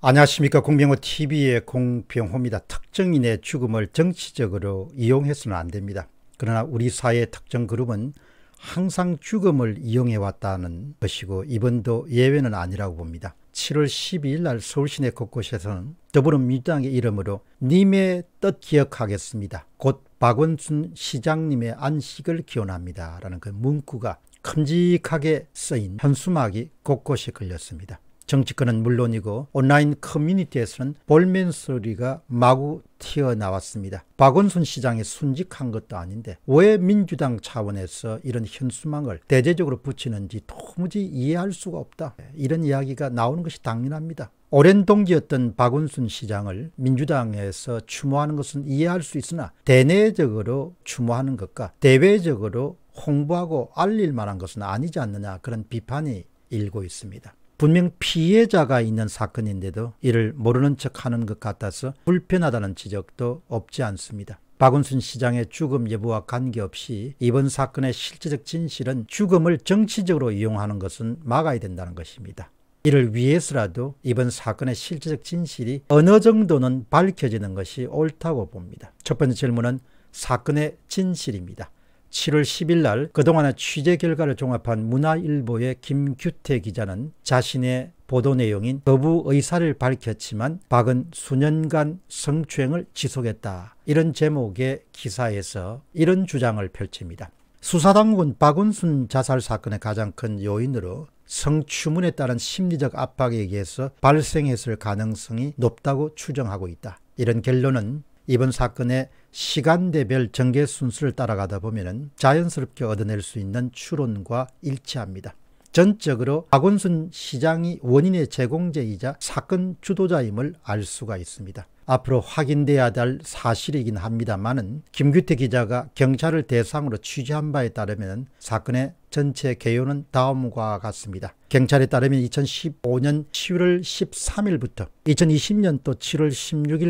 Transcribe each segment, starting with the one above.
안녕하십니까 공병호TV의 공병호입니다. 특정인의 죽음을 정치적으로 이용해서는 안됩니다. 그러나 우리 사회 특정 그룹은 항상 죽음을 이용해왔다는 것이고 이번도 예외는 아니라고 봅니다. 7월 12일 날 서울시내 곳곳에서는 더불어민주당의 이름으로 님의 뜻 기억하겠습니다. 곧 박원순 시장님의 안식을 기원합니다. 라는 그 문구가 큼직하게 쓰인 현수막이 곳곳에 걸렸습니다. 정치권은 물론이고 온라인 커뮤니티에서는 볼멘 소리가 마구 튀어나왔습니다. 박원순 시장이 순직한 것도 아닌데 왜 민주당 차원에서 이런 현수막을 대대적으로 붙이는지 도무지 이해할 수가 없다. 이런 이야기가 나오는 것이 당연합니다. 오랜 동지였던 박원순 시장을 민주당에서 추모하는 것은 이해할 수 있으나 대내적으로 추모하는 것과 대외적으로 홍보하고 알릴 만한 것은 아니지 않느냐 그런 비판이 일고 있습니다. 분명 피해자가 있는 사건인데도 이를 모르는 척 하는 것 같아서 불편하다는 지적도 없지 않습니다. 박원순 시장의 죽음 여부와 관계없이 이번 사건의 실질적 진실은 죽음을 정치적으로 이용하는 것은 막아야 된다는 것입니다. 이를 위해서라도 이번 사건의 실질적 진실이 어느 정도는 밝혀지는 것이 옳다고 봅니다. 첫 번째 질문은 사건의 진실입니다. 7월 10일 날 그동안의 취재 결과를 종합한 문화일보의 김규태 기자는 자신의 보도 내용인 거부 의사를 밝혔지만 박은 수년간 성추행을 지속했다. 이런 제목의 기사에서 이런 주장을 펼칩니다. 수사당국은 박은순 자살 사건의 가장 큰 요인으로 성추문에 따른 심리적 압박에 의해서 발생했을 가능성이 높다고 추정하고 있다. 이런 결론은 이번 사건의 시간대별 전개 순서를 따라가다 보면 자연스럽게 얻어낼 수 있는 추론과 일치합니다. 전적으로 박원순 시장이 원인의 제공자이자 사건 주도자임을 알 수가 있습니다. 앞으로 확인돼야 될 사실이긴 합니다만 김규태 기자가 경찰을 대상으로 취재한 바에 따르면 사건의 전체 개요는 다음과 같습니다. 경찰에 따르면 2015년 7월 13일부터 2020년도 7월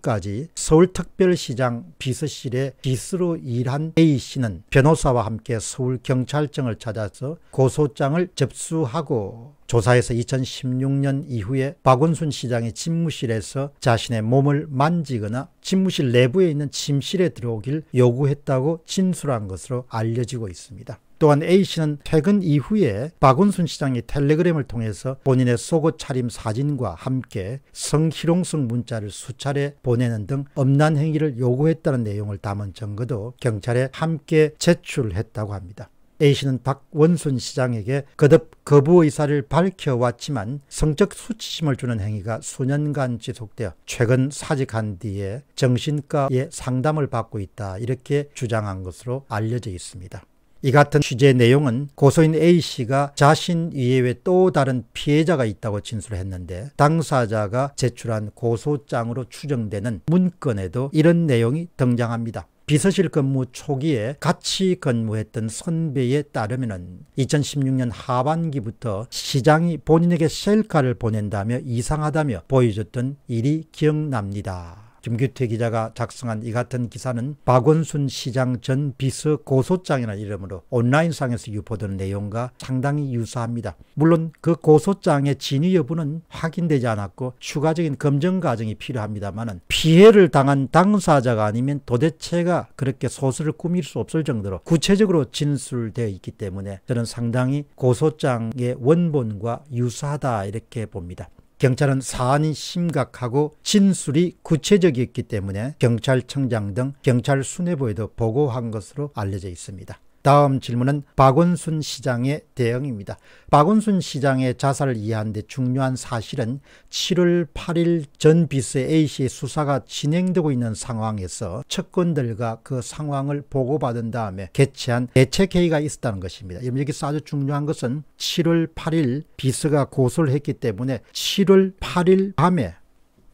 16일까지 서울특별시장 비서실의 비서로 일한 A씨는 변호사와 함께 서울경찰청을 찾아서 고소장을 접수하고 조사에서 2016년 이후에 박원순 시장의 집무실에서 자신의 몸을 만지거나 집무실 내부에 있는 침실에 들어오길 요구했다고 진술한 것으로 알려지고 있습니다. 또한 A씨는 퇴근 이후에 박원순 시장이 텔레그램을 통해서 본인의 속옷 차림 사진과 함께 성희롱성 문자를 수차례 보내는 등 엄난 행위를 요구했다는 내용을 담은 증거도 경찰에 함께 제출했다고 합니다. A씨는 박원순 시장에게 거듭 거부 의사를 밝혀왔지만 성적 수치심을 주는 행위가 수년간 지속되어 최근 사직한 뒤에 정신과의 상담을 받고 있다 이렇게 주장한 것으로 알려져 있습니다. 이 같은 취재 내용은 고소인 A씨가 자신 이외에 또 다른 피해자가 있다고 진술했는데 당사자가 제출한 고소장으로 추정되는 문건에도 이런 내용이 등장합니다. 비서실 근무 초기에 같이 근무했던 선배에 따르면 2016년 하반기부터 시장이 본인에게 셀카를 보낸다며 이상하다며 보여줬던 일이 기억납니다. 김규태 기자가 작성한 이 같은 기사는 박원순 시장 전 비서 고소장이라는 이름으로 온라인상에서 유포되는 내용과 상당히 유사합니다. 물론 그 고소장의 진위 여부는 확인되지 않았고 추가적인 검증 과정이 필요합니다만 피해를 당한 당사자가 아니면 도대체가 그렇게 소설을 꾸밀 수 없을 정도로 구체적으로 진술되어 있기 때문에 저는 상당히 고소장의 원본과 유사하다 이렇게 봅니다. 경찰은 사안이 심각하고 진술이 구체적이었기 때문에 경찰청장 등 경찰 수뇌부에도 보고한 것으로 알려져 있습니다. 다음 질문은 박원순 시장의 대응입니다. 박원순 시장의 자살을 이해하는데 중요한 사실은 7월 8일 전 비서 A씨 수사가 진행되고 있는 상황에서 측근들과 그 상황을 보고받은 다음에 개최한 대책회의가 있었다는 것입니다. 여기서 아주 중요한 것은 7월 8일 비서가 고소를 했기 때문에 7월 8일 밤에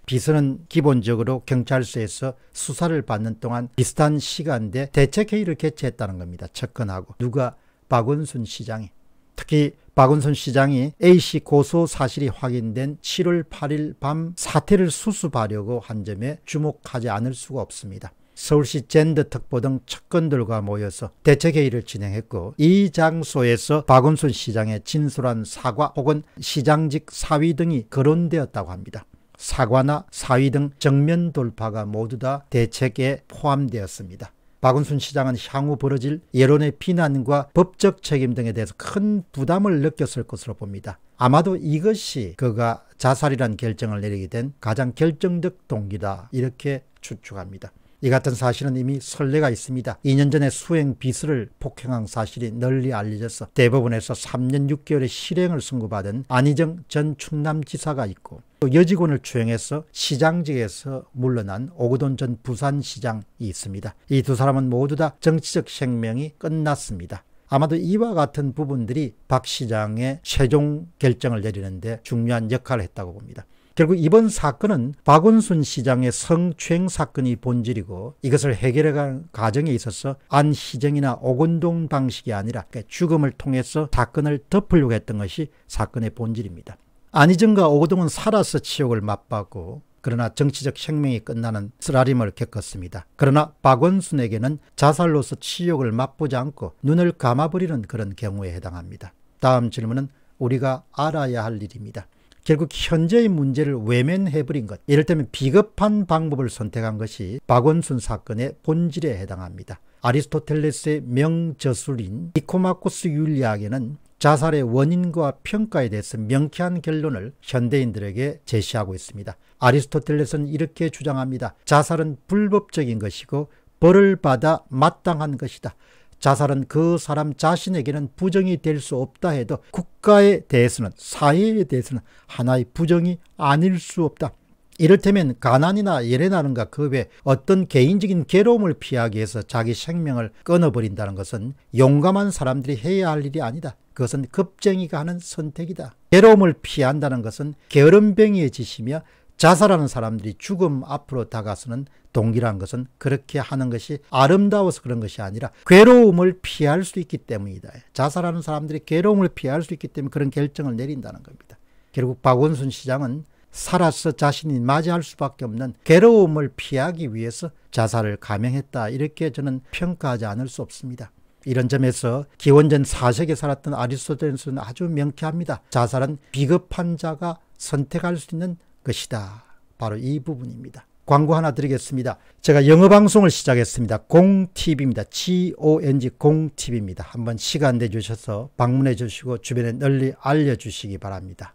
비서는 기본적으로 경찰서에서 수사를 받는 동안 비슷한 시간대 대책회의를 개최했다는 겁니다. 접근하고 누가 박원순 시장이 특히 박원순 시장이 A씨 고소 사실이 확인된 7월 8일 밤 사태를 수습하려고 한 점에 주목하지 않을 수가 없습니다. 서울시 젠더특보 등 측근들과 모여서 대책회의를 진행했고 이 장소에서 박원순 시장의 진솔한 사과 혹은 시장직 사위 등이 거론되었다고 합니다. 사과나 사위 등 정면 돌파가 모두 다 대책에 포함되었습니다. 박은순 시장은 향후 벌어질 여론의 비난과 법적 책임 등에 대해서 큰 부담을 느꼈을 것으로 봅니다. 아마도 이것이 그가 자살이란 결정을 내리게 된 가장 결정적 동기다 이렇게 추측합니다. 이 같은 사실은 이미 선례가 있습니다. 2년 전에 수행 비서를 폭행한 사실이 널리 알려져서 대법원에서 3년 6개월의 실행을 선고받은 안희정 전 충남지사가 있고 또 여직원을 추행해서 시장직에서 물러난 오거돈 전 부산시장이 있습니다. 이 두 사람은 모두 다 정치적 생명이 끝났습니다. 아마도 이와 같은 부분들이 박 시장의 최종 결정을 내리는데 중요한 역할을 했다고 봅니다. 결국 이번 사건은 박원순 시장의 성추행 사건이 본질이고 이것을 해결해가는 과정에 있어서 안희정이나 오건동 방식이 아니라 그러니까 죽음을 통해서 사건을 덮으려고 했던 것이 사건의 본질입니다. 안희정과 오동은 살아서 치욕을 맛봤고 그러나 정치적 생명이 끝나는 쓰라림을 겪었습니다. 그러나 박원순에게는 자살로서 치욕을 맛보지 않고 눈을 감아버리는 그런 경우에 해당합니다. 다음 질문은 우리가 알아야 할 일입니다. 결국 현재의 문제를 외면해버린 것, 이를테면 비겁한 방법을 선택한 것이 박원순 사건의 본질에 해당합니다. 아리스토텔레스의 명저술인 니코마코스 윤리학에는 자살의 원인과 평가에 대해서 명쾌한 결론을 현대인들에게 제시하고 있습니다. 아리스토텔레스는 이렇게 주장합니다. 자살은 불법적인 것이고 벌을 받아 마땅한 것이다. 자살은 그 사람 자신에게는 부정이 될 수 없다 해도 국가에 대해서는 사회에 대해서는 하나의 부정이 아닐 수 없다. 이를테면 가난이나 예레나는가 그 외 어떤 개인적인 괴로움을 피하기 위해서 자기 생명을 끊어버린다는 것은 용감한 사람들이 해야 할 일이 아니다. 그것은 급쟁이가 하는 선택이다. 괴로움을 피한다는 것은 게으름뱅이의 짓이며 자살하는 사람들이 죽음 앞으로 다가서는 동기란 것은 그렇게 하는 것이 아름다워서 그런 것이 아니라 괴로움을 피할 수 있기 때문이다. 자살하는 사람들이 괴로움을 피할 수 있기 때문에 그런 결정을 내린다는 겁니다. 결국 박원순 시장은 살아서 자신이 맞이할 수밖에 없는 괴로움을 피하기 위해서 자살을 감행했다 이렇게 저는 평가하지 않을 수 없습니다. 이런 점에서 기원전 4세기에 살았던 아리스토텔레스는 아주 명쾌합니다. 자살은 비겁한 자가 선택할 수 있는 것이다. 바로 이 부분입니다. 광고 하나 드리겠습니다. 제가 영어 방송을 시작했습니다. 공TV입니다. G-O-N-G 공TV입니다. 한번 시간 내주셔서 방문해 주시고 주변에 널리 알려주시기 바랍니다.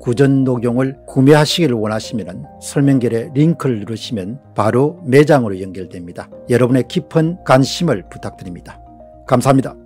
구전도경을 구매하시기를 원하시면 설명글에 링크를 누르시면 바로 매장으로 연결됩니다. 여러분의 깊은 관심을 부탁드립니다. 감사합니다.